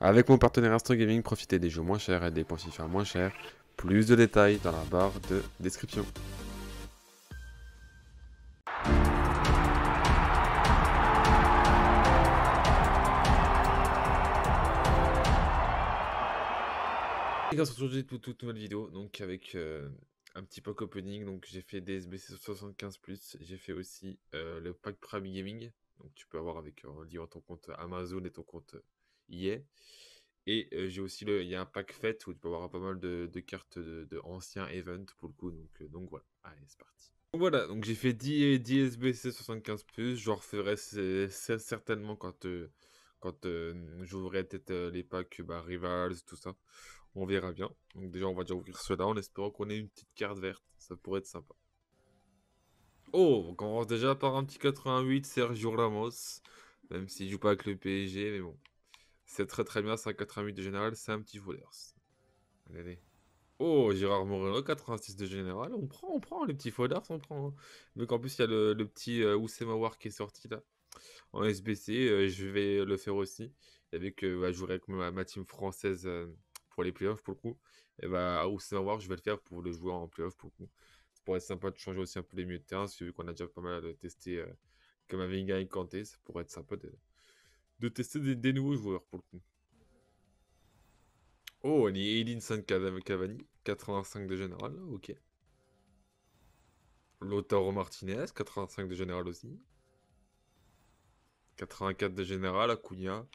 Avec mon partenaire Astro Gaming, profitez des jeux moins chers et des points faire moins chers. Plus de détails dans la barre de description. Et gars, on se retrouve pour toute nouvelle vidéo, donc avec euh, un petit pack opening. Donc j'ai fait des DSBC 75+, j'ai fait aussi euh, le pack Prime Gaming. Donc tu peux avoir avec euh, en ton compte Amazon et ton compte y est. Et j'ai aussi le, il y a un pack fête où tu peux avoir pas mal de, cartes de, de, anciens events pour le coup. Donc, donc voilà. Allez, c'est parti. voilà, donc j'ai fait 10, 10 SBC 75+, je referai certainement quand, quand j'ouvrirai peut-être les packs bah, Rivals, tout ça. On verra bien. Donc déjà, on va déjà ouvrir cela en espérant qu'on ait une petite carte verte. Ça pourrait être sympa. Oh, on commence déjà par un petit 88 Sergio Ramos. Même s'il joue pas avec le PSG, mais bon, c'est très très bien, 88 de général, c'est un petit voleur. Allez, Oh, Gérard Moreno, 86 de général. On prend, on prend les petits folders, on prend. Vu qu'en plus, il y a le, petit euh, qui est sorti là. En SBC, euh, je vais le faire aussi. Avec, euh, bah, je jouerai avec ma, team française euh, pour les playoffs pour le coup. Et bah, je vais le faire pour le jouer en playoffs pour le coup. pourrait être sympa de changer aussi un peu les milieux de terrain, vu qu'on a déjà pas mal testé euh, Avinga et Kanté, ça pourrait être sympa de, de tester des, nouveaux joueurs pour le coup. Oh, on est Eileen San Cavani, 85 de général, ok. Lotaro Martinez, 85 de général aussi. 84 de général, Acuna.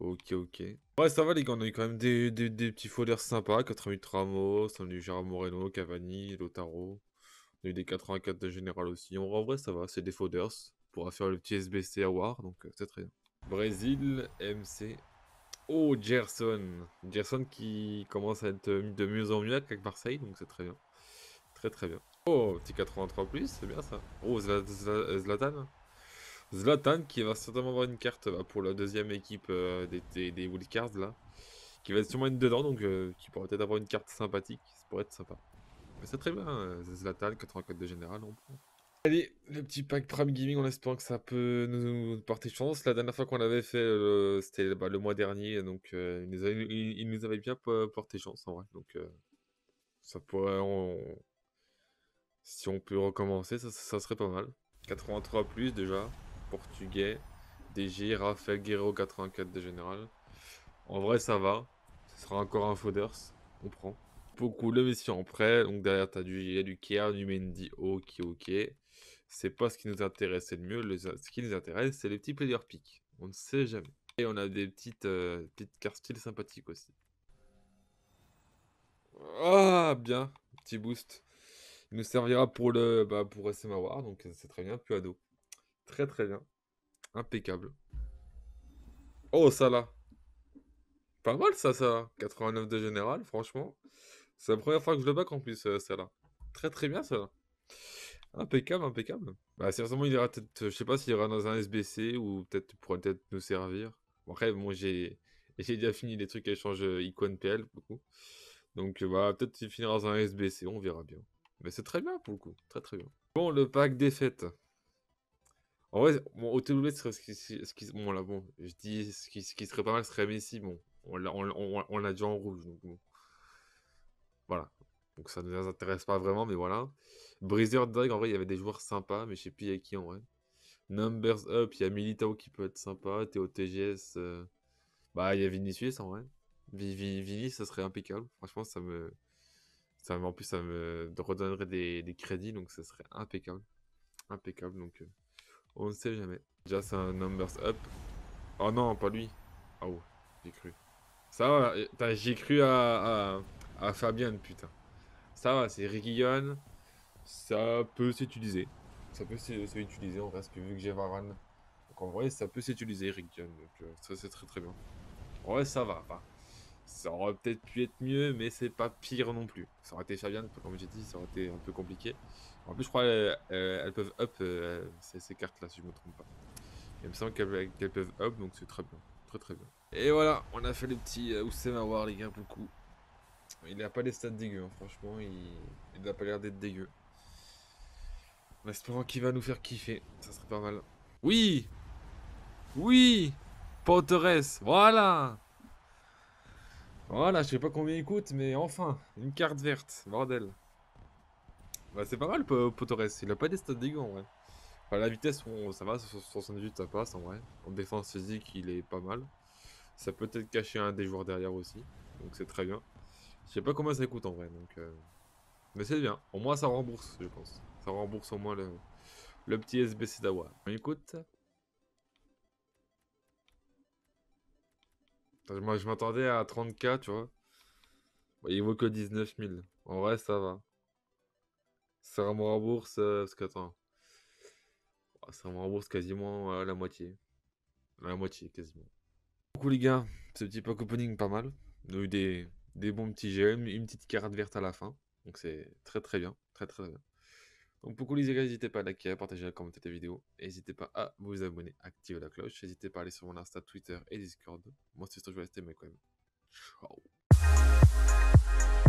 Ok, ok. Ouais, ça va les gars, on a eu quand même des, petits folders sympas. 88 Ramos, on a eu Gérard Moreno, Cavani, Lotaro. On a eu des 84 de général aussi. En vrai, ça va, c'est des foders. On pourra faire le petit SBC à War, donc euh, c'est très bien. Brésil, MC. Oh, Gerson. Gerson qui commence à être euh, de mieux en mieux avec Marseille, donc c'est très bien. Très très bien. Oh, petit 83 plus, c'est bien ça. Oh, Zlatan. Zlatan qui va certainement avoir une carte bah, pour la deuxième équipe euh, des, des, wildcards là. Qui va sûrement être dedans, donc euh, qui pourrait peut-être avoir une carte sympathique. Ça pourrait être sympa. Mais c'est très bien, Zlatan, 84 de général, on Allez, le petit pack Prime Gaming en espérant que ça peut nous, porter chance. La dernière fois qu'on l'avait fait, euh, c'était bah, le mois dernier, donc euh, il, nous avait, bien euh, porté chance en vrai. Donc ça pourrait. Si on peut recommencer, ça, serait pas mal. 83 plus déjà, portugais, DG, Rafael Guerrero 84 de général. En vrai, ça va. Ce sera encore un Foders, on prend. Beaucoup le Messi en prêt, donc derrière t'as du, du Kier, du Mendy, ok, ok c'est pas ce qui nous intéressait le mieux. ce qui nous intéresse, c'est les petits player picks. On ne sait jamais. Et on a des euh, petites, cartes style sympathiques aussi. Ah, bien. Petit boost. Il nous servira pour le bah, pour SM donc c'est très bien. Puis ado. Très très bien. Impeccable. Oh, ça là. Pas mal ça, ça. 89 de général, franchement. C'est la première fois que je le bac en plus, euh, ça là. Très très bien, ça là. Impeccable, impeccable. Bah, sérieusement, il ira peut-être, je sais pas s'il ira dans un SBC ou peut-être pourrait peut-être nous servir. Bon, après, bon, j'ai, j'ai déjà fini les trucs à échange icône PL, beaucoup. Donc, bah, peut-être il finira dans un SBC, on verra bien. Mais c'est très bien pour le coup, très très bien. Bon, le pack des fêtes. En vrai, mon au serait ce qui, ce qui, bon, là, bon, je dis ce qui, qui serait pas mal ce serait Messi. Bon, on l'a, déjà en rouge, donc bon. Voilà. Donc ça ne les intéresse pas vraiment, mais voilà. Breezer Drag en vrai, il y avait des joueurs sympas, mais je sais plus avec qui en vrai. Numbers Up, il y a Militao qui peut être sympa. Théo TGS. Euh, bah, il y a Vinicius en vrai. Vivi, ça serait impeccable. Franchement, ça me. Ça, en plus, ça me redonnerait des, des crédits, donc ça serait impeccable. Impeccable, donc euh, on ne sait jamais. Déjà, c'est un Numbers Up. Oh non, pas lui. Ah oh, j'ai cru. Ça, va, j'ai cru à, à, putain ça va, c'est ça peut s'utiliser. Ça peut s'utiliser en vrai, parce vu que j'ai Varan, donc en vrai, ça peut s'utiliser Riggion donc euh, ça c'est très très bien. Ouais, ça va, ça aurait peut-être pu être mieux, mais c'est pas pire non plus. Ça aurait été Fabian, comme j'ai dit, ça aurait été un peu compliqué. En plus, je crois euh, elles peuvent up euh, ces, cartes-là, si je me trompe pas. Il me semble qu'elles peuvent up, donc c'est très bien. Très très bien. Et voilà, on a fait le petit ou' War les gars, beaucoup. Il a pas des stats dégueux, hein. franchement, il... n'a pas l'air d'être dégueu. On espère qu'il va nous faire kiffer, ça serait pas mal. Oui Oui Poteresse, voilà Voilà, je sais pas combien il coûte, mais enfin, une carte verte, bordel. Bah c'est pas mal, Poteres. il a pas des stats dégueux en vrai. la vitesse, ça va, 78, ça passe en vrai. En défense physique, il est pas mal. Ça peut être caché un des joueurs derrière aussi, donc c'est très bien. Je sais pas comment ça coûte en vrai, donc. Euh, mais c'est bien. Au moins, ça rembourse, je pense. Ça rembourse au moins le, petit SBC d'Awa. On écoute. je m'attendais à 30k, tu vois. Bah, il vaut que 19 000. En vrai, ça va. Ça me rembourse. Euh, parce que, attends. Oh, ça me rembourse quasiment euh, la moitié. La moitié, quasiment. Coucou les gars. Ce petit pack opening, pas mal. On a eu des des bons petits gemmes, une petite carte verte à la fin. Donc c'est très très bien, très très bien. Donc pour les gars, n'hésitez pas à liker, à partager, à commenter la vidéo. N'hésitez pas à vous abonner, activer la cloche. N'hésitez pas à aller sur mon Insta, Twitter et Discord. Moi c'est rester mais quand même. Ciao